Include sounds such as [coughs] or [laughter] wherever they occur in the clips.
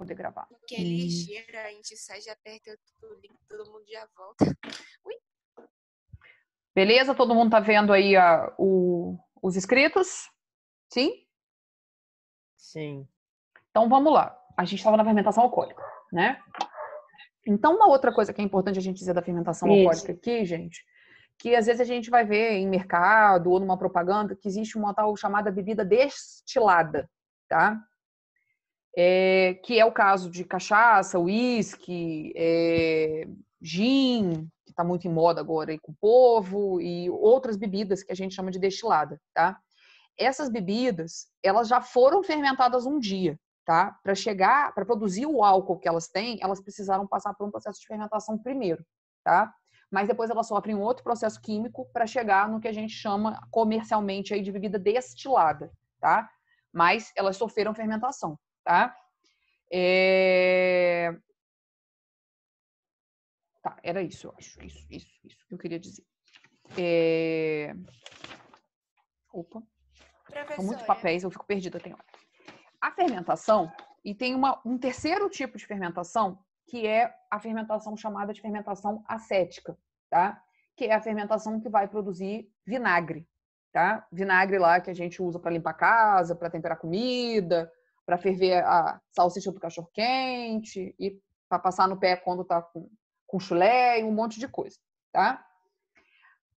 poder gravar. Porque é ligeira, a gente sai, já aperta o link, todo mundo já volta. [laughs] Ui. Beleza? Todo mundo tá vendo aí a, ah, o, os inscritos? Sim? Sim. Então vamos lá. A gente estava na fermentação alcoólica, né? Então, uma outra coisa que é importante a gente dizer da fermentação Isso. alcoólica aqui, gente, que às vezes a gente vai ver em mercado ou numa propaganda que existe uma tal chamada bebida destilada, tá? é, que é o caso de cachaça, uísque, é, gin, que está muito em moda agora aí com o povo, e outras bebidas que a gente chama de destilada, tá? Essas bebidas, elas já foram fermentadas um dia, tá? Para chegar, para produzir o álcool que elas têm, elas precisaram passar por um processo de fermentação primeiro, tá? Mas depois elas sofrem um outro processo químico para chegar no que a gente chama comercialmente aí de bebida destilada, tá? Mas elas sofreram fermentação tá? É... Tá, era isso, eu acho. Isso, isso, isso que eu queria dizer. É... Opa. Professora. Com muitos papéis, eu fico perdida, tem hora. A fermentação, e tem uma, um terceiro tipo de fermentação, que é a fermentação chamada de fermentação acética, tá? Que é a fermentação que vai produzir vinagre, tá? Vinagre lá que a gente usa para limpar a casa, para temperar comida, para ferver a salsicha do cachorro quente e para passar no pé quando tá com, com chulé e um monte de coisa, tá?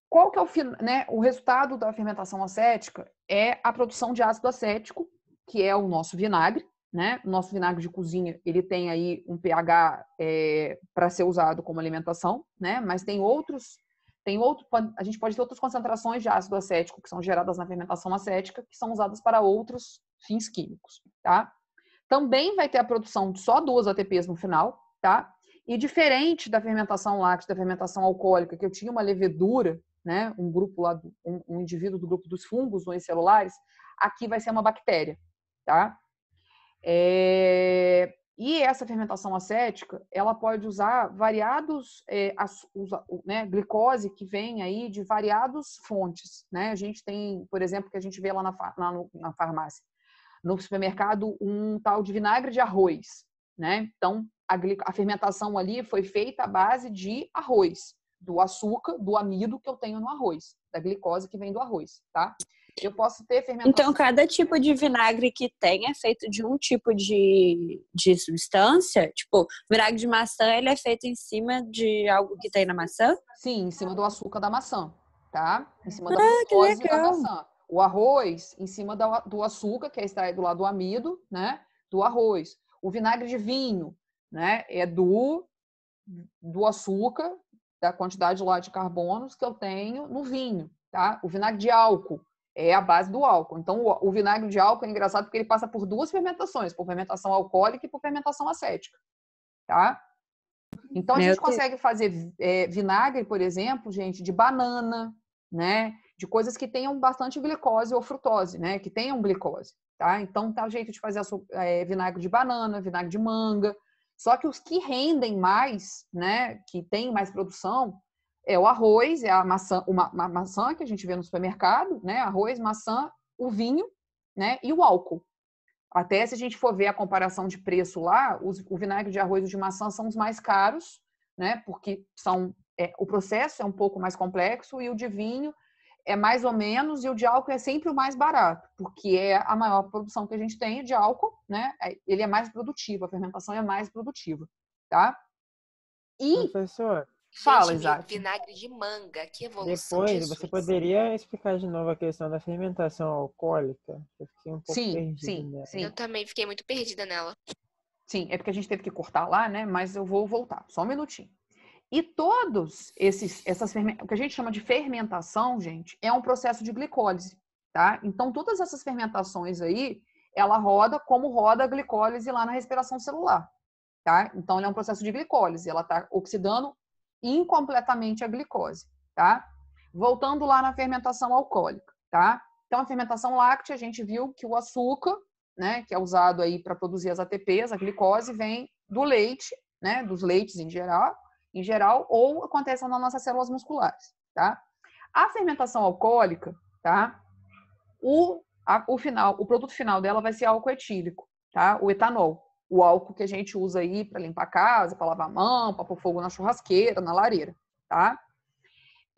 Qual que é o, né, o resultado da fermentação acética? É a produção de ácido acético, que é o nosso vinagre, né? O nosso vinagre de cozinha, ele tem aí um pH é, eh, para ser usado como alimentação, né? Mas tem outros, tem outro, a gente pode ter outras concentrações de ácido acético que são geradas na fermentação acética, que são usadas para outros fins químicos, tá? Também vai ter a produção de só duas ATPs no final, tá? E diferente da fermentação láctea, da fermentação alcoólica, que eu tinha uma levedura, né, um grupo lá, um, um indivíduo do grupo dos fungos ou celulares, aqui vai ser uma bactéria, tá? É... E essa fermentação acética, ela pode usar variados, é, as, usa, né, glicose que vem aí de variados fontes, né? A gente tem, por exemplo, que a gente vê lá na, na farmácia, no supermercado um tal de vinagre de arroz, né? Então, a, a fermentação ali foi feita à base de arroz, do açúcar, do amido que eu tenho no arroz, da glicose que vem do arroz, tá? Eu posso ter fermentação. Então, cada tipo de vinagre que tem é feito de um tipo de, de substância? Tipo, vinagre de maçã, ele é feito em cima de algo que tem na maçã? Sim, em cima do açúcar da maçã, tá? Em cima ah, da glicose da maçã o arroz em cima do açúcar, que é extraído lá do amido, né? Do arroz. O vinagre de vinho, né? É do, do açúcar, da quantidade lá de carbonos que eu tenho no vinho, tá? O vinagre de álcool é a base do álcool. Então, o, o vinagre de álcool é engraçado porque ele passa por duas fermentações, por fermentação alcoólica e por fermentação acética, tá? Então, a é, gente consegue fazer é, vinagre, por exemplo, gente, de banana, né? de coisas que tenham bastante glicose ou frutose, né? Que tenham glicose, tá? Então, tá jeito de fazer é, vinagre de banana, vinagre de manga. Só que os que rendem mais, né? Que tem mais produção, é o arroz, é a maçã, uma, uma maçã que a gente vê no supermercado, né? Arroz, maçã, o vinho, né? E o álcool. Até se a gente for ver a comparação de preço lá, os, o vinagre de arroz e de maçã são os mais caros, né? Porque são é, o processo é um pouco mais complexo e o de vinho é mais ou menos e o de álcool é sempre o mais barato, porque é a maior produção que a gente tem de álcool, né? É, ele é mais produtivo, a fermentação é mais produtiva, tá? E professor, fala, exato. Vinagre de manga, que evolução. Depois, você poderia explicar de novo a questão da fermentação alcoólica? Eu fiquei um pouco sim, perdida. Sim, sim. Eu também fiquei muito perdida nela. Sim, é porque a gente teve que cortar lá, né? Mas eu vou voltar. Só um minutinho. E todos esses, essas, o que a gente chama de fermentação, gente, é um processo de glicólise, tá? Então, todas essas fermentações aí, ela roda como roda a glicólise lá na respiração celular, tá? Então, ele é um processo de glicólise, ela tá oxidando incompletamente a glicose, tá? Voltando lá na fermentação alcoólica, tá? Então, a fermentação láctea, a gente viu que o açúcar, né, que é usado aí para produzir as ATPs, a glicose, vem do leite, né, dos leites em geral, em geral, ou acontece nas nossas células musculares, tá? A fermentação alcoólica, tá? O, a, o final, o produto final dela vai ser álcool etílico, tá? O etanol, o álcool que a gente usa aí para limpar a casa, para lavar a mão, para pôr fogo na churrasqueira, na lareira, tá?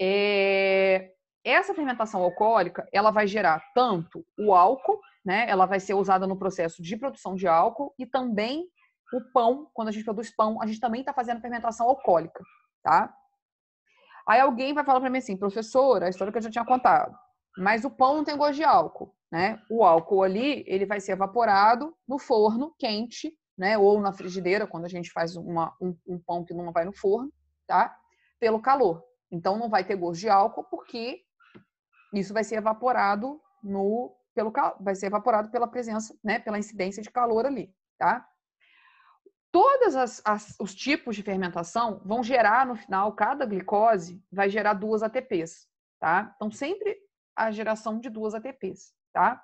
É... Essa fermentação alcoólica, ela vai gerar tanto o álcool, né? Ela vai ser usada no processo de produção de álcool e também o pão, quando a gente produz pão, a gente também está fazendo fermentação alcoólica, tá? Aí alguém vai falar para mim assim, professora, a história que eu já tinha contado, mas o pão não tem gosto de álcool, né? O álcool ali, ele vai ser evaporado no forno quente, né? Ou na frigideira, quando a gente faz uma, um, um pão que não vai no forno, tá? Pelo calor. Então não vai ter gosto de álcool porque isso vai ser evaporado no pelo vai ser evaporado pela presença, né, pela incidência de calor ali, tá? Todos os tipos de fermentação vão gerar, no final, cada glicose vai gerar duas ATPs, tá? Então, sempre a geração de duas ATPs, tá?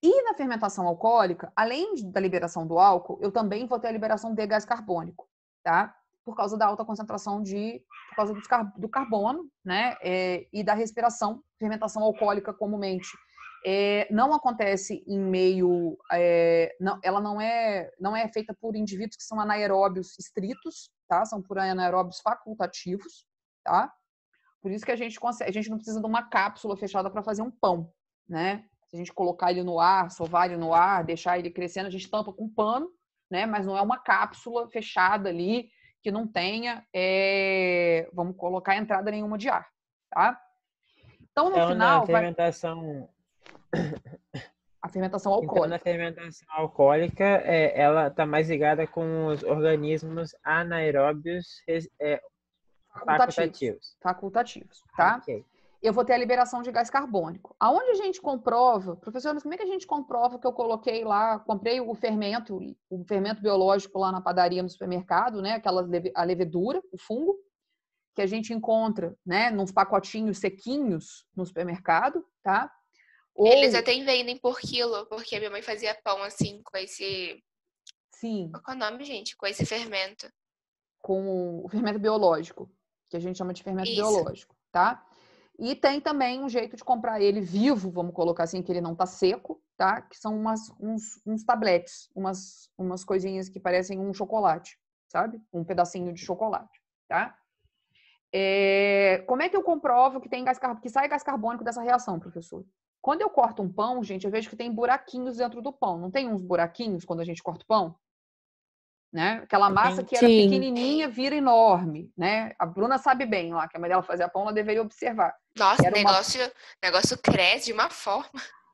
E na fermentação alcoólica, além da liberação do álcool, eu também vou ter a liberação de gás carbônico, tá? Por causa da alta concentração de, por causa do, carbono, né? É, e da respiração, fermentação alcoólica comumente é, não acontece em meio, é, não, ela não é, não é feita por indivíduos que são anaeróbios estritos, tá? São por anaeróbios facultativos, tá? Por isso que a gente consegue, a gente não precisa de uma cápsula fechada para fazer um pão, né? Se a gente colocar ele no ar, sovar ele no ar, deixar ele crescendo, a gente tampa com um pano, né? Mas não é uma cápsula fechada ali que não tenha, é, vamos colocar entrada nenhuma de ar, tá? Então no então, final, na fermentação vai [coughs] Então, a fermentação alcoólica. Então, fermentação alcoólica, é, ela está mais ligada com os organismos anaeróbios é, é, facultativos. Facultativos, facultativos tá? Okay. Eu vou ter a liberação de gás carbônico. Aonde a gente comprova, professores, como é que a gente comprova que eu coloquei lá, comprei o fermento, o fermento biológico lá na padaria, no supermercado, né? Aquela a levedura, o fungo, que a gente encontra, né? Nos pacotinhos sequinhos no supermercado, tá? Ou... Eles até vendem por quilo, porque minha mãe fazia pão assim, com esse. Sim. Qual é o nome, gente? Com esse fermento. Com o fermento biológico, que a gente chama de fermento Isso. biológico, tá? E tem também um jeito de comprar ele vivo, vamos colocar assim, que ele não tá seco, tá? Que são umas, uns, uns tabletes, umas, umas coisinhas que parecem um chocolate, sabe? Um pedacinho de chocolate, tá? É... Como é que eu comprovo que tem gás que sai gás carbônico dessa reação, professor? Quando eu corto um pão, gente, eu vejo que tem buraquinhos dentro do pão. Não tem uns buraquinhos quando a gente corta o pão? Né? Aquela massa que era Sim. pequenininha vira enorme, né? A Bruna sabe bem lá que a mãe dela fazia pão, ela deveria observar. Nossa, o negócio, uma... negócio cresce de uma forma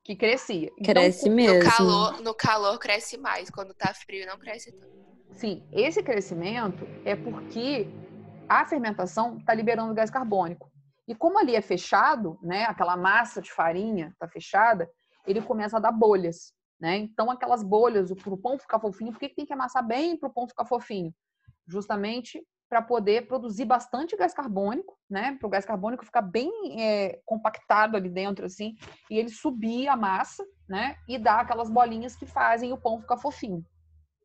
que crescia. Então, cresce então, mesmo. No calor, no calor cresce mais, quando tá frio não cresce tanto. Sim, esse crescimento é porque a fermentação está liberando gás carbônico. E como ali é fechado, né, aquela massa de farinha está fechada, ele começa a dar bolhas, né? Então aquelas bolhas, o pão ficar fofinho, por que, tem que amassar bem para o pão ficar fofinho? Justamente para poder produzir bastante gás carbônico, né? Para o gás carbônico ficar bem é, compactado ali dentro, assim, e ele subir a massa, né? E dar aquelas bolinhas que fazem o pão ficar fofinho,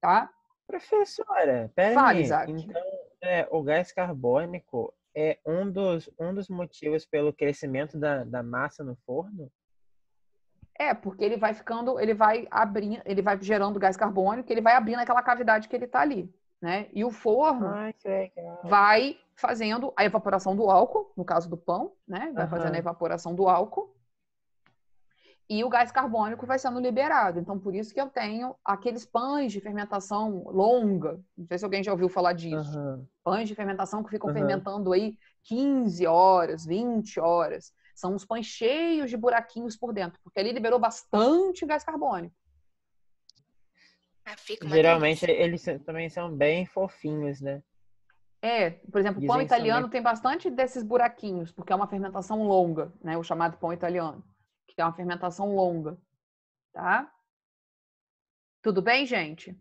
tá? Professora, pera Fale, Isaac. Então, é, o gás carbônico é um dos, um dos motivos pelo crescimento da, da massa no forno? É, porque ele vai ficando, ele vai abrindo, ele vai gerando gás carbônico, ele vai abrindo aquela cavidade que ele está ali, né? E o forno Ai, vai fazendo a evaporação do álcool, no caso do pão, né? Vai uhum. fazendo a evaporação do álcool e o gás carbônico vai sendo liberado. Então, por isso que eu tenho aqueles pães de fermentação longa. Não sei se alguém já ouviu falar disso. Uhum. Pães de fermentação que ficam uhum. fermentando aí 15 horas, 20 horas. São uns pães cheios de buraquinhos por dentro, porque ali liberou bastante gás carbônico. Ah, Geralmente delícia. eles também são bem fofinhos, né? É, por exemplo, o pão italiano também. tem bastante desses buraquinhos, porque é uma fermentação longa, né? O chamado pão italiano que tem uma fermentação longa, tá? Tudo bem, gente?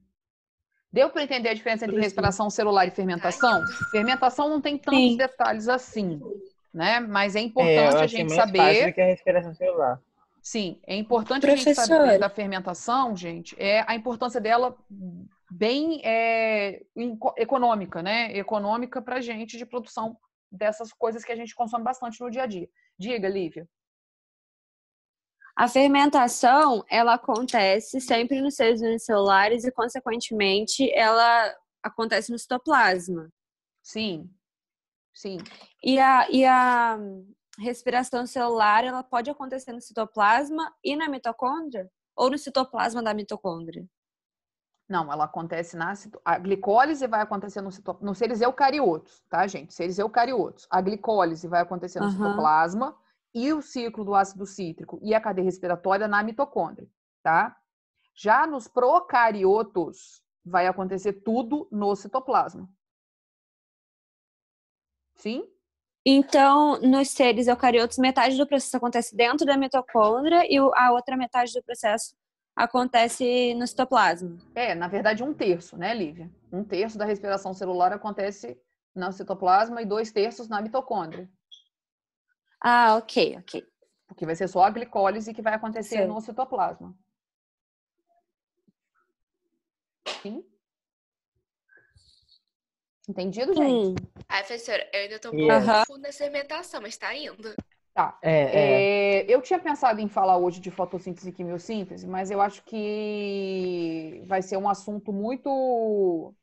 Deu para entender a diferença entre respiração celular e fermentação? Fermentação não tem tantos Sim. detalhes assim, né? Mas é, é importante é, a gente saber. Fácil que a respiração celular. Sim, é importante a gente saber da fermentação, gente, é a importância dela bem é, econômica, né? Econômica para gente de produção dessas coisas que a gente consome bastante no dia a dia. Diga, Lívia. A fermentação, ela acontece sempre nos seres unicelulares e, consequentemente, ela acontece no citoplasma. Sim, sim. E a, e a respiração celular, ela pode acontecer no citoplasma e na mitocôndria? Ou no citoplasma da mitocôndria? Não, ela acontece na a glicólise vai acontecer no citoplasma nos seres eucariotos, tá, gente? Seres eucariotos. A glicólise vai acontecer no uhum. citoplasma e o ciclo do ácido cítrico e a cadeia respiratória na mitocôndria, tá? Já nos procariotos, vai acontecer tudo no citoplasma. Sim? Então, nos seres eucariotos, metade do processo acontece dentro da mitocôndria e a outra metade do processo acontece no citoplasma. É, na verdade, um terço, né, Lívia? Um terço da respiração celular acontece no citoplasma e dois terços na mitocôndria. Ah, ok, ok. Porque vai ser só a glicólise que vai acontecer Sim. no citoplasma. Sim? Entendido, gente? Hum. professora, eu ainda estou um pouco fundo na fermentação, mas está indo. Tá. É, é. É, eu tinha pensado em falar hoje de fotossíntese e quimiossíntese, mas eu acho que vai ser um assunto muito.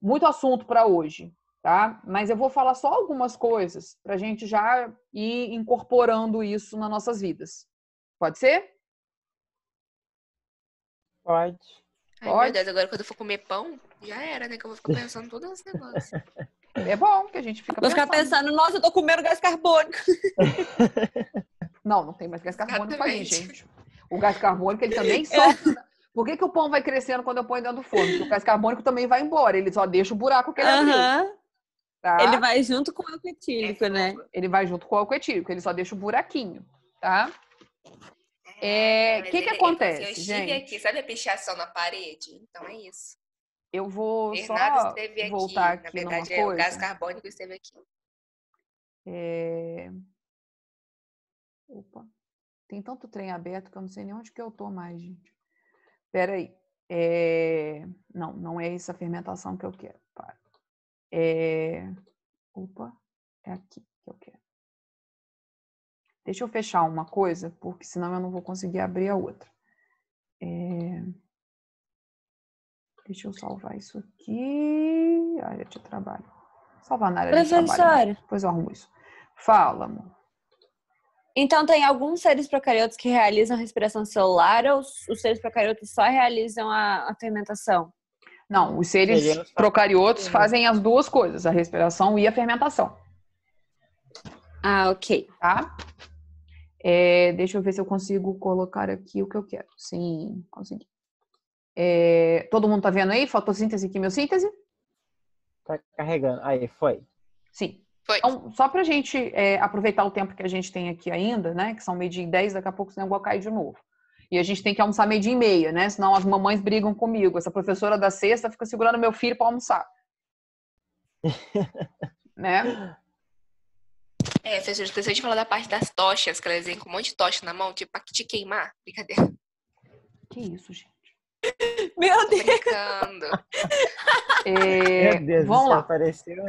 Muito assunto para hoje tá? Mas eu vou falar só algumas coisas para a gente já ir incorporando isso nas nossas vidas. Pode ser? Pode. Ai, Pode. Deus, agora quando eu for comer pão, já era, né? Que eu vou ficar pensando todos esses negócios. É bom que a gente fica pensando. Vou ficar pensando, nossa, eu tô comendo gás carbônico. [laughs] não, não tem mais gás carbônico Exatamente. pra mim, gente. O gás carbônico, ele também é. só Por que, que o pão vai crescendo quando eu ponho dentro do forno? Porque o gás carbônico também vai embora, ele só deixa o buraco que ele uhum. abriu. Tá? Ele vai junto com o álcool etílico, né? é, né? Ele vai junto com o álcool etílico, ele só deixa o um buraquinho, tá? O é, é que, que, que acontece, assim, eu gente? aqui, sabe a pichação na parede? Então é isso. Eu vou Bernardo só esteve voltar aqui, aqui na verdade, é, coisa. o gás carbônico esteve aqui. É... Opa, tem tanto trem aberto que eu não sei nem onde que eu tô mais, gente. Pera aí. É... Não, não é essa fermentação que eu quero. Para. É... Opa, é aqui que eu quero. Deixa eu fechar uma coisa, porque senão eu não vou conseguir abrir a outra. É... Deixa eu salvar isso aqui. Área de trabalho. Salvar na área Professor. de trabalho. Né? Depois eu arrumo isso. Fala, amor. Então, tem alguns seres procariotos que realizam respiração celular ou os seres procariotos só realizam a, a fermentação? Não, os seres é procariotos fazem as duas coisas, a respiração e a fermentação. Ah, ok. Tá? É, deixa eu ver se eu consigo colocar aqui o que eu quero. Sim, consegui. É, todo mundo tá vendo aí? Fotossíntese e quimiossíntese? Tá carregando. Aí, foi. Sim. Foi. Então, só pra gente é, aproveitar o tempo que a gente tem aqui ainda, né? Que são meio de 10, daqui a pouco o negócio cai de novo. E a gente tem que almoçar meio dia e meia, né? Senão as mamães brigam comigo. Essa professora da sexta fica segurando meu filho para almoçar. [laughs] né? É, Fê, eu esqueci de falar da parte das tochas, que elas vêm com um monte de tocha na mão, tipo, pra te queimar. Brincadeira. Que isso, gente? Meu Deus! É, Meu Deus, vamos lá. Apareceu,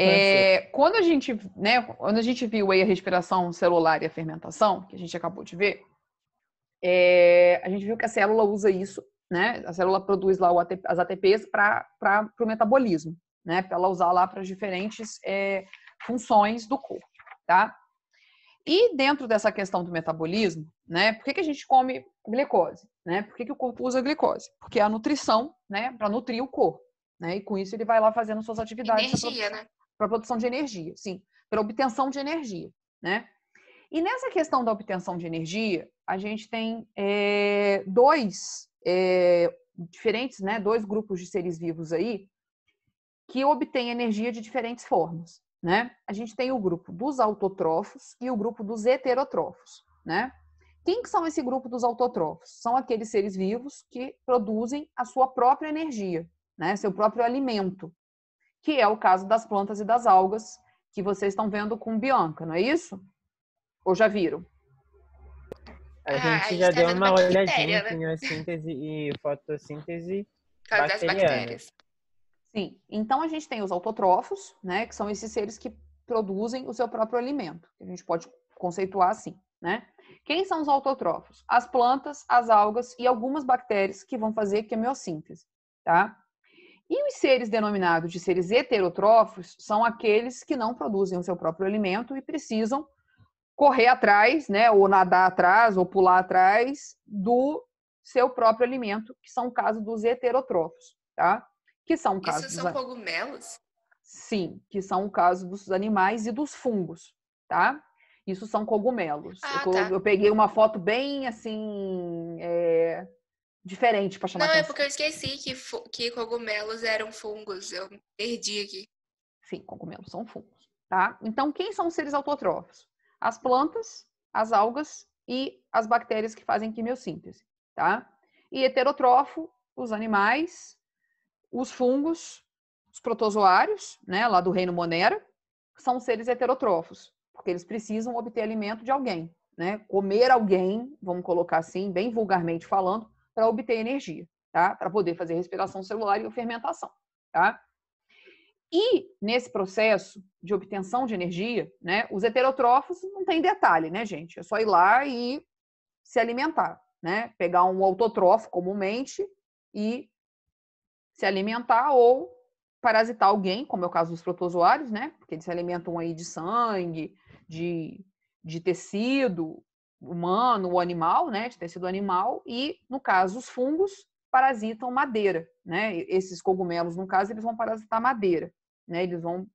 é, quando a gente, né, quando a gente viu aí a respiração celular e a fermentação, que a gente acabou de ver, é, a gente viu que a célula usa isso, né? A célula produz lá ATP, as ATPs para o metabolismo, né? Para ela usar lá para as diferentes é, funções do corpo, tá? E dentro dessa questão do metabolismo, né? Por que, que a gente come glicose, né? Por que, que o corpo usa glicose? Porque é a nutrição, né? Para nutrir o corpo, né? E com isso ele vai lá fazendo suas atividades. Energia, né? pra, né? Para produção de energia, sim. Para obtenção de energia, né? E nessa questão da obtenção de energia, a gente tem é, dois é, diferentes, né, dois grupos de seres vivos aí que obtêm energia de diferentes formas. Né? A gente tem o grupo dos autotrófos e o grupo dos heterotrófos. Né? Quem que são esse grupo dos autotrófos? São aqueles seres vivos que produzem a sua própria energia, né? seu próprio alimento, que é o caso das plantas e das algas que vocês estão vendo com Bianca, não é isso? Ou já viram? A, ah, gente, já tá deu uma, olhadinha né? em síntese e fotossíntese Caso das bactérias. Sim. Então a gente tem os autotrófos, né, que são esses seres que produzem o seu próprio alimento. A gente pode conceituar assim, né? Quem são os autotrófos? As plantas, as algas e algumas bactérias que vão fazer quimiossíntese, tá? E os seres denominados de seres heterotrófos são aqueles que não produzem o seu próprio alimento e precisam correr atrás, né, ou nadar atrás, ou pular atrás do seu próprio alimento, que são o caso dos heterotrófos, tá? Que são o caso Isso são dos... cogumelos? Sim, que são o caso dos animais e dos fungos, tá? Isso são cogumelos. Ah, eu, tá. eu, peguei uma foto bem assim. É... diferente para chamar Não, é atenção. é porque eu esqueci que, que cogumelos eram fungos. Eu perdi aqui. Sim, cogumelos são fungos, tá? Então, quem são os seres autotróficos? as plantas, as algas e as bactérias que fazem quimiossíntese, tá? E heterótrofo, os animais, os fungos, os protozoários, né, lá do reino Monera, são seres heterotrófos, porque eles precisam obter alimento de alguém, né? Comer alguém, vamos colocar assim, bem vulgarmente falando, para obter energia, tá? Para poder fazer respiração celular e fermentação, tá? E nesse processo de obtenção de energia, né, os heterotrófos não tem detalhe, né, gente? É só ir lá e se alimentar, né? Pegar um autotrófico, comumente e se alimentar ou parasitar alguém, como é o caso dos protozoários, né? Porque eles se alimentam aí de sangue, de, de tecido humano ou animal, né? De tecido animal e, no caso, os fungos parasitam madeira, né? Esses cogumelos, no caso, eles vão parasitar madeira né? Eles vão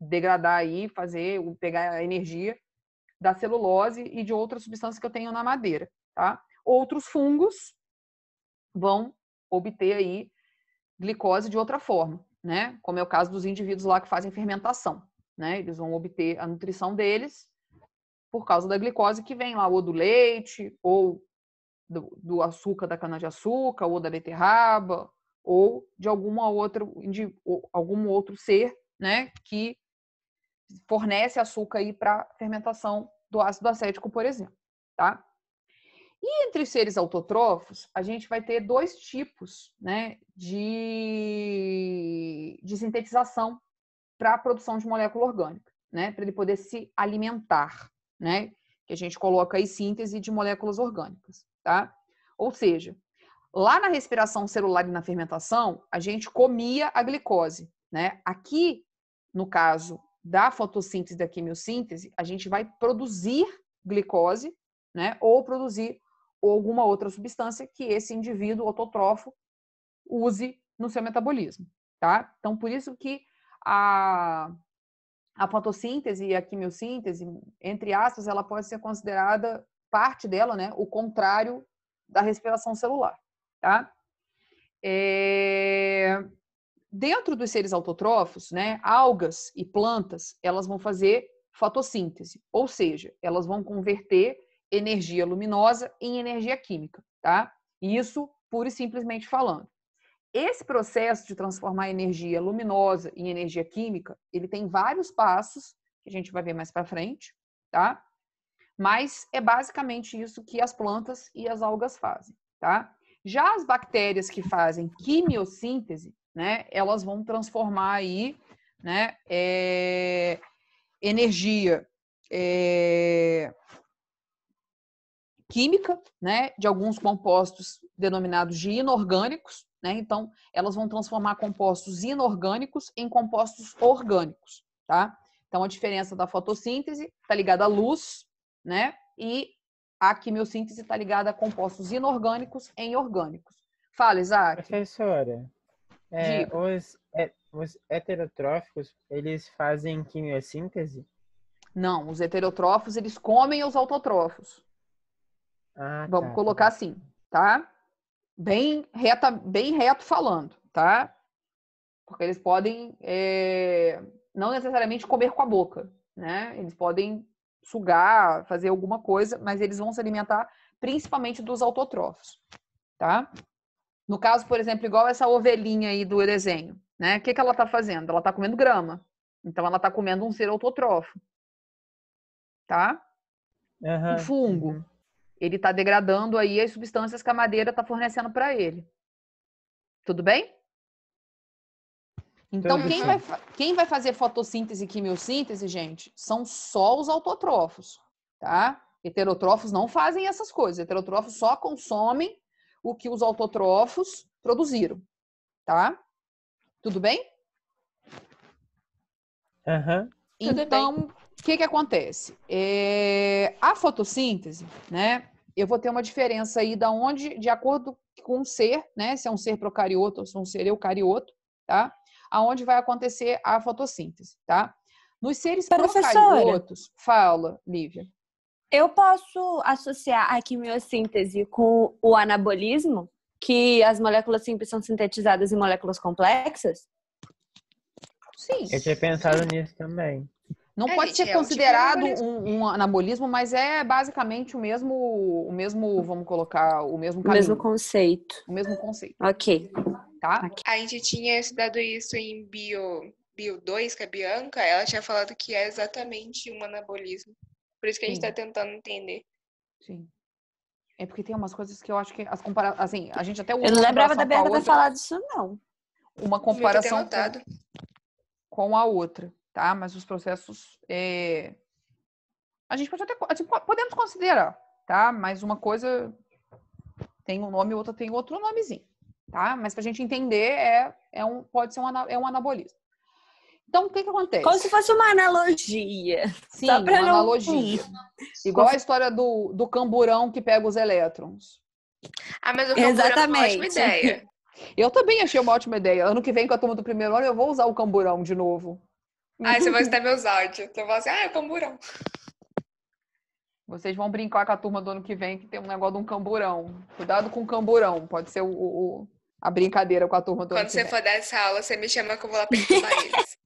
degradar aí, fazer, pegar a energia da celulose e de outras substâncias que eu tenho na madeira, tá? Outros fungos vão obter aí glicose de outra forma, né? Como é o caso dos indivíduos lá que fazem fermentação, né? Eles vão obter a nutrição deles por causa da glicose que vem lá ou do leite ou do, do açúcar da cana de açúcar ou da beterraba ou de alguma outra de algum outro ser, né, que fornece açúcar aí para fermentação do ácido acético, por exemplo, tá? E entre os seres autotrófos, a gente vai ter dois tipos, né, de, de sintetização para a produção de molécula orgânica, né, para ele poder se alimentar, né, que a gente coloca aí síntese de moléculas orgânicas, tá? Ou seja, Lá na respiração celular e na fermentação, a gente comia a glicose, né? Aqui, no caso da fotossíntese e da quimiossíntese, a gente vai produzir glicose, né? Ou produzir alguma outra substância que esse indivíduo autotrofo use no seu metabolismo, tá? Então, por isso que a, a fotossíntese e a quimiossíntese, entre aspas, ela pode ser considerada parte dela, né? O contrário da respiração celular. Tá? É... Dentro dos seres autotrófos, né, algas e plantas, elas vão fazer fotossíntese, ou seja, elas vão converter energia luminosa em energia química, tá? Isso pura e simplesmente falando. Esse processo de transformar energia luminosa em energia química, ele tem vários passos que a gente vai ver mais para frente, tá? Mas é basicamente isso que as plantas e as algas fazem, tá? Já as bactérias que fazem quimiossíntese, né, elas vão transformar aí, né, é, energia é, química, né, de alguns compostos denominados de inorgânicos, né, então elas vão transformar compostos inorgânicos em compostos orgânicos, tá? Então a diferença da fotossíntese está ligada à luz, né, e a quimiossíntese está ligada a compostos inorgânicos em orgânicos. Fala, Isaac. Professora, é, os, é, os heterotróficos, eles fazem quimiossíntese? Não, os heterotrófos, eles comem os autotrófos. Ah, tá, Vamos tá. colocar assim, tá? Bem, reta, bem reto falando, tá? Porque eles podem é, não necessariamente comer com a boca, né? Eles podem sugar, fazer alguma coisa, mas eles vão se alimentar principalmente dos autotrófos, tá? No caso, por exemplo, igual essa ovelhinha aí do desenho, né? O que, que ela tá fazendo? Ela tá comendo grama. Então, ela tá comendo um ser autotrófico tá? Uhum. Um fungo. Uhum. Ele tá degradando aí as substâncias que a madeira tá fornecendo para ele. Tudo bem? Então, quem, vai, quem vai fazer fotossíntese e quimiossíntese, gente, são só os autotrófos, tá? Heterotrófos não fazem essas coisas. Heterotrófos só consomem o que os autotrófos produziram, tá? Tudo bem? Uhum. Então, o que que acontece? É, a fotossíntese, né? Eu vou ter uma diferença aí da onde, de acordo com o ser, né? Se é um ser procarioto ou se é um ser eucarioto, tá? aonde vai acontecer a fotossíntese, tá? Nos seres procariotos, fala, Lívia. Eu posso associar a quimiossíntese com o anabolismo, que as moléculas simples são sintetizadas em moléculas complexas? Sim. Eu tinha pensado nisso também. Não é, pode ser é considerado um, tipo né? um, um, anabolismo, mas é basicamente o mesmo, o mesmo, vamos colocar, o mesmo caminho. O mesmo conceito. O mesmo conceito. Ok tá? Aqui. A gente tinha estudado isso em bio, bio 2, que a é Bianca, ela tinha falado que é exatamente um anabolismo. Por isso que a gente está tentando entender. Sim. É porque tem umas coisas que eu acho que as comparações. Assim, a gente até. Eu não lembrava da Bianca ter falado disso, não. Uma comparação com, com a outra, tá? Mas os processos. É... A gente pode até. Assim, podemos considerar, tá? Mas uma coisa tem um nome, outra tem outro nomezinho tá? Mas para a gente entender, é, é um, pode ser um, é um anabolismo. Então, o que, que acontece? Como se fosse uma analogia. Sim, uma não... analogia. Igual a história do, do camburão que pega os elétrons. Ah, mas o camburão Exatamente. é uma ótima ideia. Eu também achei uma ótima ideia. Ano que vem, com a turma do primeiro ano, eu vou usar o camburão de novo. Ah, você vai escutar meus áudios. Então, eu vou assim, ah, é o camburão. Vocês vão brincar com a turma do ano que vem que tem um negócio de um camburão. Cuidado com o camburão. Pode ser o, o, a brincadeira com a turma do Quando você for dar essa aula, você me chama que eu vou lá perturbar [laughs] eles.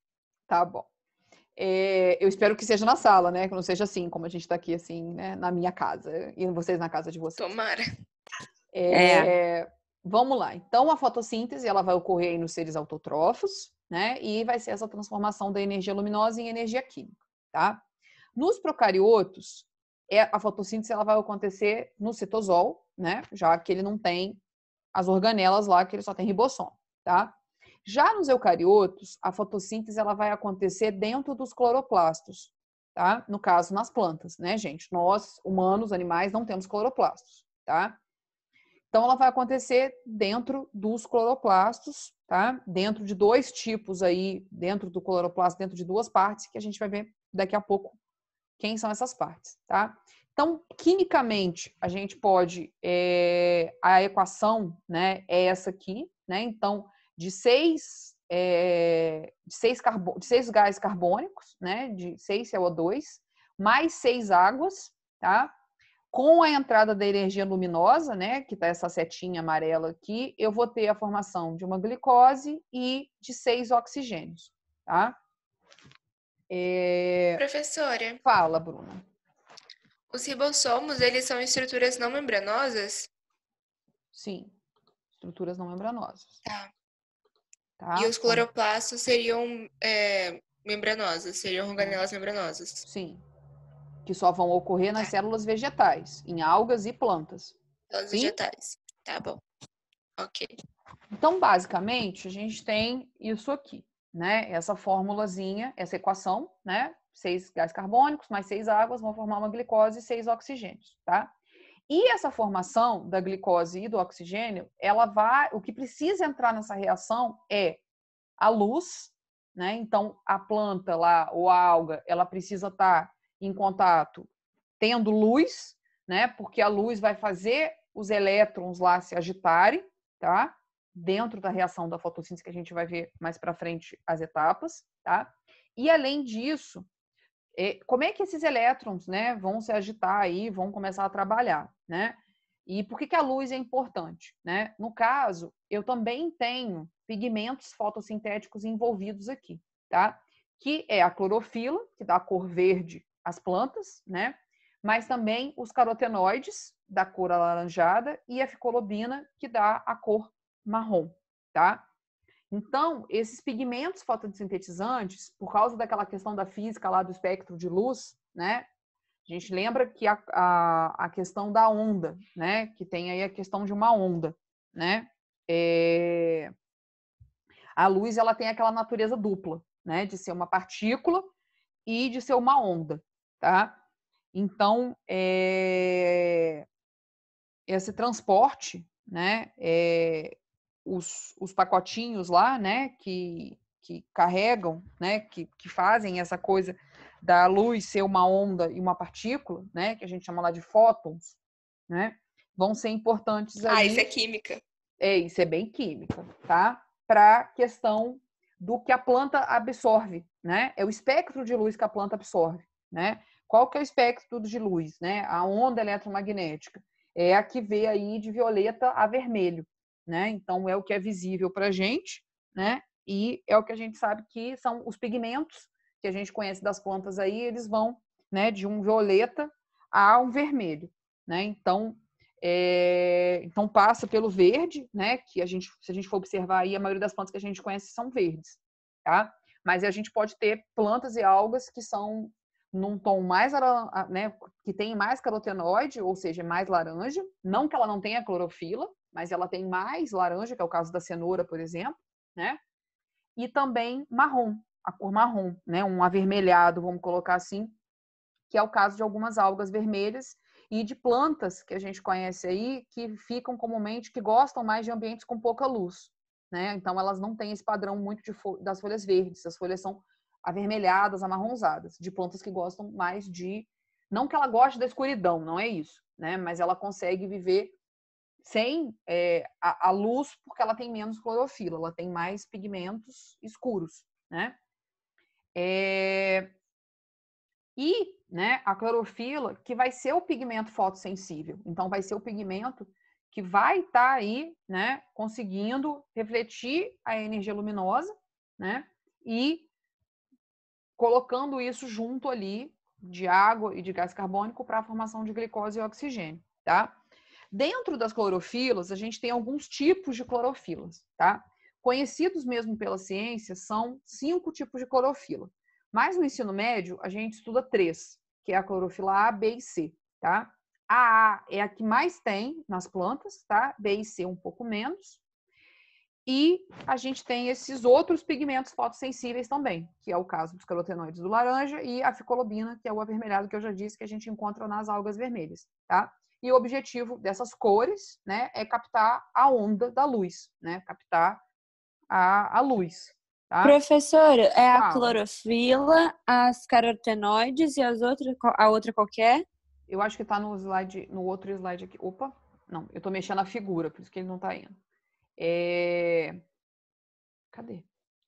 tá bom. É, eu espero que seja na sala, né? Que não seja assim, como a gente tá aqui, assim, né? Na minha casa. E vocês na casa de vocês. Tomara. É, é. Vamos lá. Então, a fotossíntese, ela vai ocorrer aí nos seres autotrófos, né? E vai ser essa transformação da energia luminosa em energia química, tá? Nos procariotos, é, a fotossíntese ela vai acontecer no citosol, né? Já que ele não tem as organelas lá, que ele só tem ribossom, tá? Já nos eucariotos, a fotossíntese ela vai acontecer dentro dos cloroplastos, tá? No caso, nas plantas, né, gente? Nós, humanos, animais, não temos cloroplastos, tá? Então, ela vai acontecer dentro dos cloroplastos, tá? Dentro de dois tipos aí, dentro do cloroplasto, dentro de duas partes, que a gente vai ver daqui a pouco quem são essas partes, tá? Então, quimicamente, a gente pode. É, a equação né, é essa aqui, né? Então, de seis, é, de seis, carbo, de seis carbônicos, né? De seis CO2, mais seis águas, tá? Com a entrada da energia luminosa, né? Que tá essa setinha amarela aqui, eu vou ter a formação de uma glicose e de seis oxigênios, tá? É... Professora. Fala, Bruna. Os ribossomos, eles são estruturas não membranosas? Sim, estruturas não membranosas. Tá. tá? E os tá. cloroplastos seriam é, membranosas, seriam organelas membranosas? Sim, que só vão ocorrer nas tá. células vegetais, em algas e plantas. Células vegetais, tá bom. Ok. Então, basicamente, a gente tem isso aqui, né? Essa formulazinha, essa equação, né? seis gás carbônicos, mais seis águas, vão formar uma glicose e seis oxigênios, tá? E essa formação da glicose e do oxigênio, ela vai, o que precisa entrar nessa reação é a luz, né? Então a planta lá ou a alga, ela precisa estar em contato tendo luz, né? Porque a luz vai fazer os elétrons lá se agitarem, tá? Dentro da reação da fotossíntese que a gente vai ver mais para frente as etapas, tá? E além disso, é, como é que esses elétrons né, vão se agitar aí, vão começar a trabalhar, né? E por que, que a luz é importante, né? No caso, eu também tenho pigmentos fotossintéticos envolvidos aqui, tá? Que é a clorofila, que dá a cor verde às plantas, né? Mas também os carotenoides, da cor alaranjada, e a ficolobina, que dá a cor marrom, tá? Então, esses pigmentos fotossintetizantes, por causa daquela questão da física lá do espectro de luz, né? A gente lembra que a, a, a questão da onda, né? Que tem aí a questão de uma onda, né? É... A luz, ela tem aquela natureza dupla, né? De ser uma partícula e de ser uma onda, tá? Então, é... esse transporte, né? É os, os pacotinhos lá, né, que, que carregam, né, que, que fazem essa coisa da luz ser uma onda e uma partícula, né, que a gente chama lá de fótons, né, vão ser importantes aí. Ah, isso é química. É, isso é bem química, tá? Para a questão do que a planta absorve, né? É o espectro de luz que a planta absorve, né? Qual que é o espectro de luz, né? A onda eletromagnética é a que vê aí de violeta a vermelho, né? Então é o que é visível para a gente, né? E é o que a gente sabe que são os pigmentos que a gente conhece das plantas aí, eles vão, né, de um violeta a um vermelho, né? Então é... então passa pelo verde, né? Que a gente, se a gente for observar aí, a maioria das plantas que a gente conhece são verdes, tá? Mas a gente pode ter plantas e algas que são num tom mais, né, que tem mais carotenoide, ou seja, mais laranja, não que ela não tenha clorofila, mas ela tem mais laranja, que é o caso da cenoura, por exemplo, né? E também marrom, a cor marrom, né? Um avermelhado, vamos colocar assim, que é o caso de algumas algas vermelhas e de plantas que a gente conhece aí que ficam comumente que gostam mais de ambientes com pouca luz, né? Então elas não têm esse padrão muito fo das folhas verdes, as folhas são avermelhadas, amarronzadas, de plantas que gostam mais de não que ela goste da escuridão, não é isso, né? Mas ela consegue viver sem é, a, a, luz, porque ela tem menos clorofila, ela tem mais pigmentos escuros, né? É, e né, a clorofila, que vai ser o pigmento fotossensível, então vai ser o pigmento que vai estar tá aí, né, conseguindo refletir a energia luminosa, né, e colocando isso junto ali de água e de gás carbônico para a formação de glicose e oxigênio, tá? Dentro das clorofilas, a gente tem alguns tipos de clorofilas, tá? Conhecidos mesmo pela ciência, são cinco tipos de clorofila. Mas no ensino médio, a gente estuda três, que é a clorofila A, B e C, tá? A A é a que mais tem nas plantas, tá? B e C um pouco menos. E a gente tem esses outros pigmentos fotossensíveis também, que é o caso dos carotenoides do laranja e a ficolobina, que é o avermelhado que eu já disse que a gente encontra nas algas vermelhas, tá? E o objetivo dessas cores, né, é captar a onda da luz, né, captar a, a luz. Tá? Professor, é a clorofila, as carotenoides e as outras, a outra qualquer? Eu acho que está no slide, no outro slide aqui. Opa, não, eu estou mexendo na figura, por isso que ele não está indo. É... Cadê?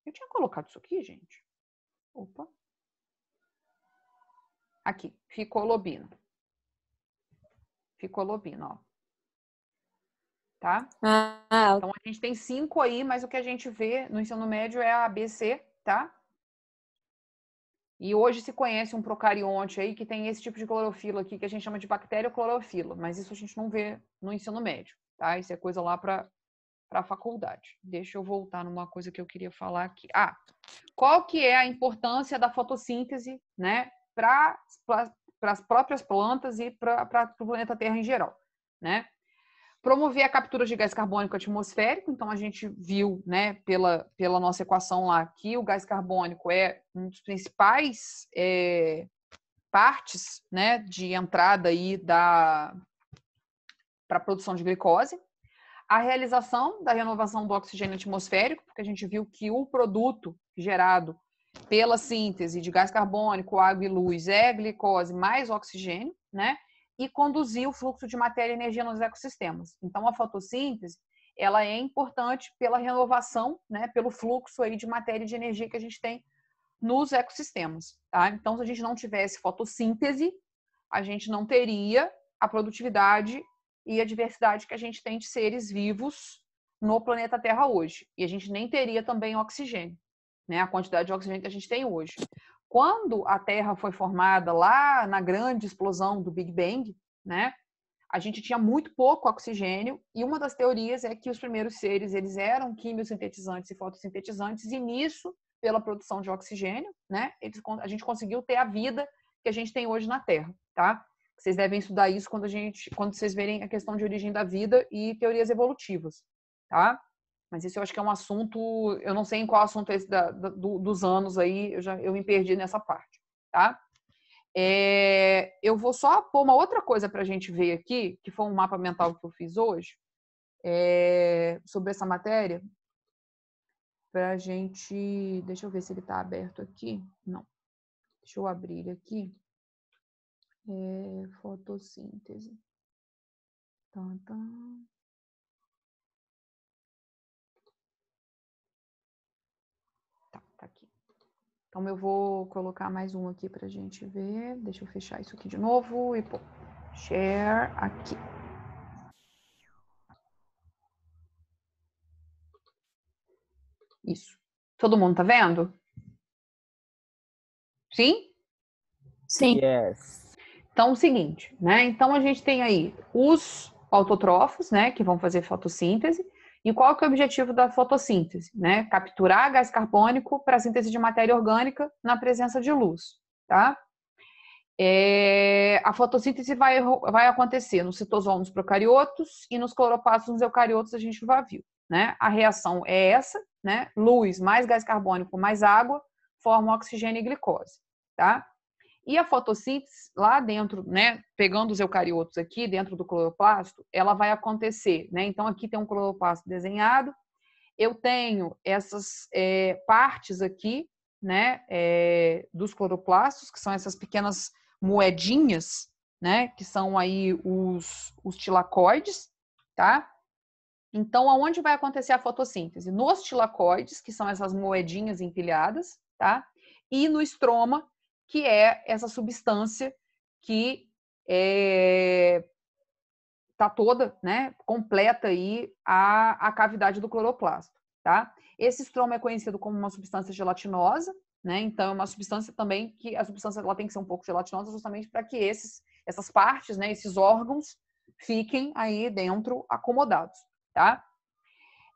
Eu tinha colocado isso aqui, gente. Opa. Aqui, ficou lobina. Ficou lobina, ó. Tá? Ah, ah então a gente tem cinco aí, mas o que a gente vê no ensino médio é a ABC, tá? E hoje se conhece um procarionte aí que tem esse tipo de clorofila aqui que a gente chama de bactéria clorofila, mas isso a gente não vê no ensino médio, tá? Isso é coisa lá para para a faculdade. Deixa eu voltar numa coisa que eu queria falar aqui. Ah, qual que é a importância da fotossíntese, né, para para as próprias plantas e para o planeta Terra em geral, né? Promover a captura de gás carbônico atmosférico, então a gente viu, né, pela, pela nossa equação lá, que o gás carbônico é um dos principais é, partes, né, de entrada aí da para a produção de glicose. A realização da renovação do oxigênio atmosférico, porque a gente viu que o produto gerado pela síntese de gás carbônico, água e luz, é glicose mais oxigênio, né? E conduzir o fluxo de matéria e energia nos ecossistemas. Então, a fotossíntese, ela é importante pela renovação, né? Pelo fluxo aí de matéria e de energia que a gente tem nos ecossistemas, tá? Então, se a gente não tivesse fotossíntese, a gente não teria a produtividade e a diversidade que a gente tem de seres vivos no planeta Terra hoje. E a gente nem teria também oxigênio né, a quantidade de oxigênio que a gente tem hoje. Quando a Terra foi formada lá na grande explosão do Big Bang, né, a gente tinha muito pouco oxigênio e uma das teorias é que os primeiros seres eles eram quimiosintetizantes e fotossintetizantes e nisso pela produção de oxigênio, né, eles, a gente conseguiu ter a vida que a gente tem hoje na Terra, tá? Vocês devem estudar isso quando a gente, quando vocês verem a questão de origem da vida e teorias evolutivas, tá? Mas isso eu acho que é um assunto, eu não sei em qual assunto é esse da, da, do, dos anos aí, eu, já, eu me perdi nessa parte, tá? É, eu vou só pôr uma outra coisa para a gente ver aqui, que foi um mapa mental que eu fiz hoje, é, sobre essa matéria, para a gente. Deixa eu ver se ele está aberto aqui. Não. Deixa eu abrir aqui. É, fotossíntese. Tá, tá. Então eu vou colocar mais um aqui para a gente ver. Deixa eu fechar isso aqui de novo e pô, share aqui. Isso. Todo mundo tá vendo? Sim? Sim. Yes. Então, é o seguinte, né? Então, a gente tem aí os autotrófos, né? Que vão fazer fotossíntese. E qual que é o objetivo da fotossíntese? Né? Capturar gás carbônico para síntese de matéria orgânica na presença de luz. Tá? É, a fotossíntese vai, vai acontecer nos citosomas procariotos e nos cloroplastos nos eucariotos, a gente já viu. Né? A reação é essa, né? luz mais gás carbônico mais água, forma oxigênio e glicose. Tá? E a fotossíntese, lá dentro, né, pegando os eucariotos aqui, dentro do cloroplasto, ela vai acontecer. Né? Então, aqui tem um cloroplasto desenhado, eu tenho essas é, partes aqui, né, é, dos cloroplastos, que são essas pequenas moedinhas, né, que são aí os, os tilacoides, tá? Então, aonde vai acontecer a fotossíntese? Nos tilacoides, que são essas moedinhas empilhadas, tá? E no estroma, que é essa substância que está eh, é, toda, né, completa aí a, a cavidade do cloroplasto, tá? Esse estroma é conhecido como uma substância gelatinosa, né? Então é uma substância também que a substância ela tem que ser um pouco gelatinosa justamente para que esses essas partes, né, esses órgãos fiquem aí dentro acomodados, tá?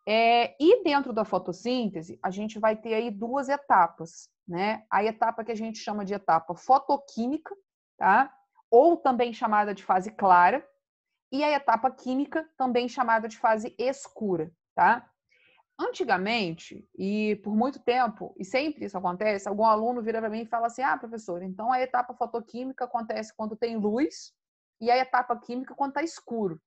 É, e dentro da fotossíntese, a gente vai ter aí duas etapas, né? A etapa que a gente chama de etapa fotoquímica, tá? Ou também chamada de fase clara, e a etapa química, também chamada de fase escura, tá? Antigamente, e por muito tempo, e sempre isso acontece, algum aluno vira para mim e fala assim: ah, professor, então a etapa fotoquímica acontece quando tem luz e a etapa química quando está escuro,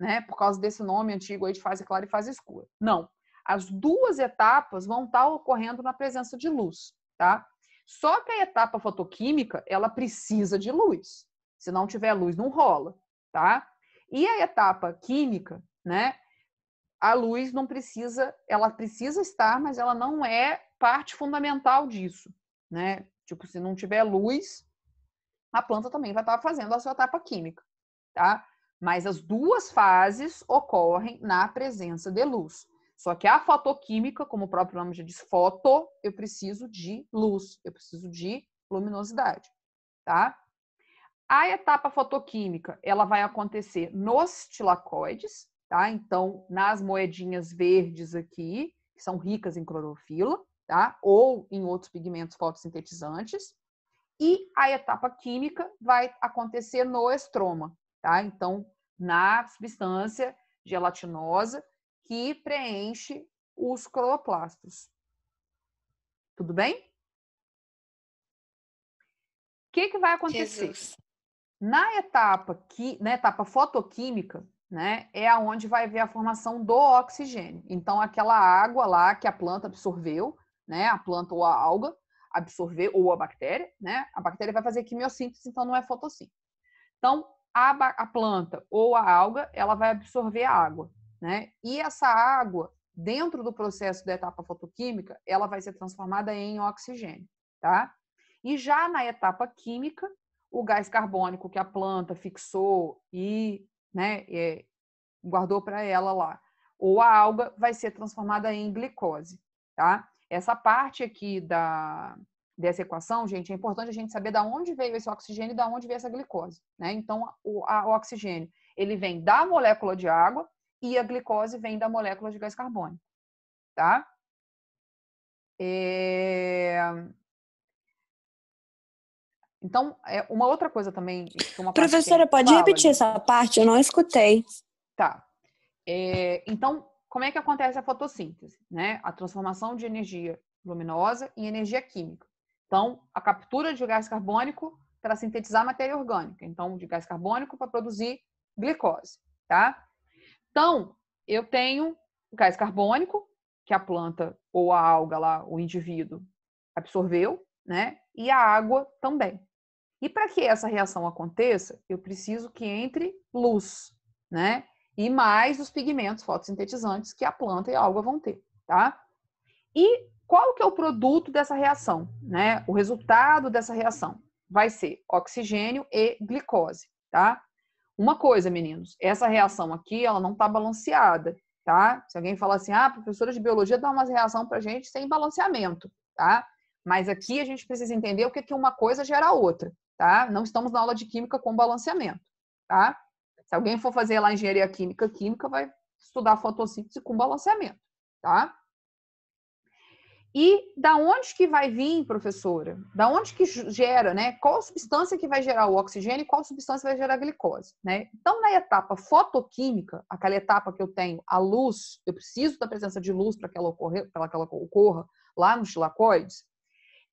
né? Por causa desse nome antigo aí de fase clara e fase escura. Não. As duas etapas vão estar tá ocorrendo na presença de luz, tá? Só que a etapa fotoquímica, ela precisa de luz. Se não tiver luz, não rola, tá? E a etapa química, né? A luz não precisa, ela precisa estar, mas ela não é parte fundamental disso, né? Tipo, se não tiver luz, a planta também vai estar tá fazendo a sua etapa química, tá? Mas as duas fases ocorrem na presença de luz. Só que a fotoquímica, como o próprio nome já diz, foto, eu preciso de luz, eu preciso de luminosidade, tá? A etapa fotoquímica, ela vai acontecer nos tilacoides, tá? Então, nas moedinhas verdes aqui, que são ricas em clorofila, tá? Ou em outros pigmentos fotossintetizantes. E a etapa química vai acontecer no estroma, tá? Então, na substância gelatinosa que preenche os cloroplastos. Tudo bem? O que, que vai acontecer? Jesus. Na etapa que, na etapa fotoquímica, né, é aonde vai ver a formação do oxigênio. Então, aquela água lá que a planta absorveu, né, a planta ou a alga absorver ou a bactéria, né, a bactéria vai fazer quimiossíntese, então não é fotossíntese. Então, a, a planta ou a alga, ela vai absorver a água. Né? E essa água, dentro do processo da etapa fotoquímica, ela vai ser transformada em oxigênio. Tá? E já na etapa química, o gás carbônico que a planta fixou e né, é, guardou para ela lá, ou a alga, vai ser transformada em glicose. Tá? Essa parte aqui da, dessa equação, gente, é importante a gente saber da onde veio esse oxigênio e da onde veio essa glicose, né? Então, o, a, o oxigênio, ele vem da molécula de água, e a glicose vem da molécula de gás carbônico, tá? É... Então, é uma outra coisa também. Professora, pode fala, repetir essa parte? Eu não escutei. Tá. É, então, como é que acontece a fotossíntese? Né? A transformação de energia luminosa em energia química. Então, a captura de gás carbônico para sintetizar matéria orgânica. Então, de gás carbônico para produzir glicose, tá? Então, eu tenho gás carbônico, que a planta ou a alga lá, o indivíduo, absorveu, né? E a água também. E para que essa reação aconteça, eu preciso que entre luz, né? E mais os pigmentos fotossintetizantes que a planta e a alga vão ter, tá? E qual que é o produto dessa reação, né? O resultado dessa reação vai ser oxigênio e glicose, tá? Uma coisa, meninos, essa reação aqui, ela não está balanceada, tá? Se alguém falar assim, ah, professora de biologia dá uma reação para gente sem balanceamento, tá? Mas aqui a gente precisa entender o que, que uma coisa gera a outra, tá? Não estamos na aula de química com balanceamento, tá? Se alguém for fazer lá engenharia química, química vai estudar fotossíntese com balanceamento, tá? E da onde que vai vir, professora? Da onde que gera, né? Qual substância que vai gerar o oxigênio e qual substância vai gerar a glicose, né? Então, na etapa fotoquímica, aquela etapa que eu tenho a luz, eu preciso da presença de luz para que ela ocorra, que ela ocorra lá nos tilacoides,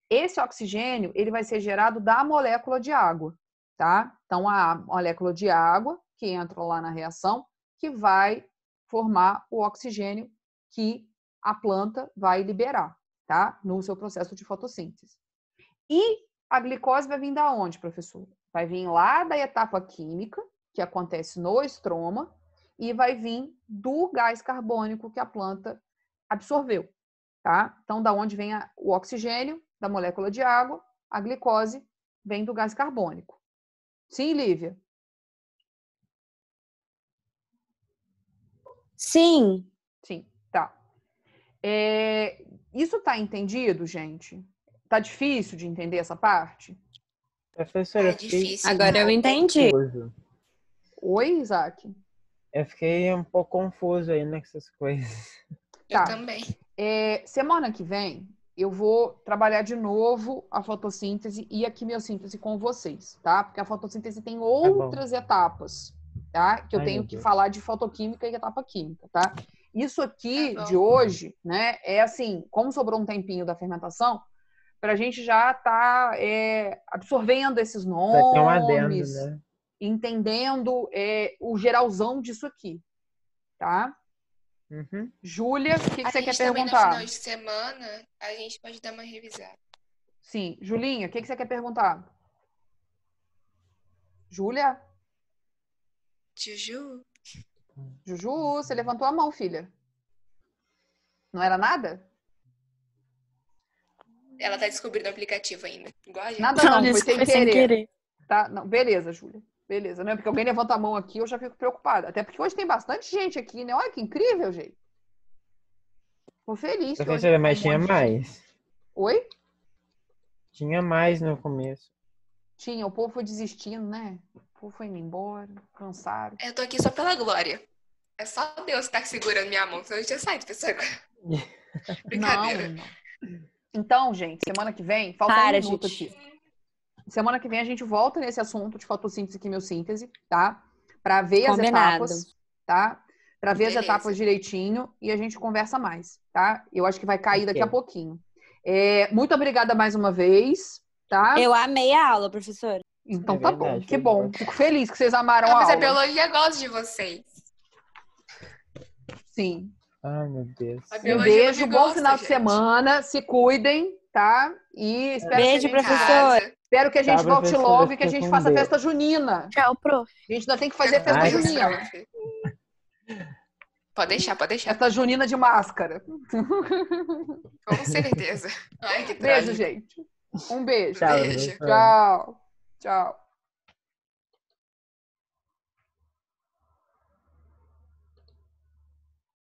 esse oxigênio, ele vai ser gerado da molécula de água, tá? Então, a molécula de água que entra lá na reação, que vai formar o oxigênio que a planta vai liberar tá? No seu processo de fotossíntese. E a glicose vai vir da onde, professor? Vai vir lá da etapa química, que acontece no estroma, e vai vir do gás carbônico que a planta absorveu, tá? Então, da onde vem a, o oxigênio, da molécula de água, a glicose vem do gás carbônico. Sim, Lívia? Sim. Sim, tá. É, isso tá entendido, gente? Tá difícil de entender essa parte? Professora, é difícil, agora eu entendi. Oi, Isaac. Eu fiquei um pouco confuso aí nessas coisas. Tá. também. É, semana que vem, eu vou trabalhar de novo a fotossíntese e a quimiossíntese com vocês, tá? Porque a fotossíntese tem tá outras etapas, tá? Que eu Ai, tenho que falar de fotoquímica e etapa química, tá? Isso aqui é de hoje, né, é assim, como sobrou um tempinho da fermentação, para a gente já tá, é, absorvendo esses tá nomes, adendo, né? entendendo é, o geralzão disso aqui, tá? Uhum. Júlia, o que, que você quer perguntar? No final de semana, a gente pode dar uma revisada. Sim. Julinha, o que, que você quer perguntar? Júlia? Juju? Juju, você levantou a mão, filha. Não era nada? Ela tá descobrindo o aplicativo ainda. Igual a gente. Nada não, não foi sem, foi querer. sem querer. Tá? Não, beleza, Júlia. Beleza, né? Porque alguém levanta a mão aqui, eu já fico preocupada. Até porque hoje tem bastante gente aqui, né? Olha que incrível, gente. Tô feliz. Professora, mas tinha mais. Oi? Tinha mais no começo. Tinha, o povo foi desistindo, né? Foi foi embora, cansado. É, eu tô aqui só pela glória. É só Deus que tá segurando minha mão, senão eu tinha sai, pessoa. [laughs] Brincadeira. Não, não. Então, gente, semana que vem, falta Para, um minuto gente. aqui. Semana que vem a gente volta nesse assunto de fotossíntese e quimiossíntese, tá? Para ver Combinado. as etapas, tá? Para ver Beleza. as etapas direitinho e a gente conversa mais, tá? Eu acho que vai cair okay. daqui a pouquinho. É, muito obrigada mais uma vez, tá? Eu amei a aula, professora. Então é tá verdade, é bom, que bom. Fico feliz que vocês amaram ah, mas a é aula. a gosta de vocês. Sim. Ai, meu Deus. Um beijo, bom gosta, final gente. de semana. Se cuidem, tá? E espero beijo, professor. Espero que a gente tá, volte logo e que a gente faça festa junina. Tchau, prof. A gente ainda tem que fazer festa Ai, junina. Né? Pode deixar, pode deixar. Festa junina de máscara. Com certeza. Ai, que beijo, gente. Um beijo. Tchau. Beijo. Tchau. Tchau.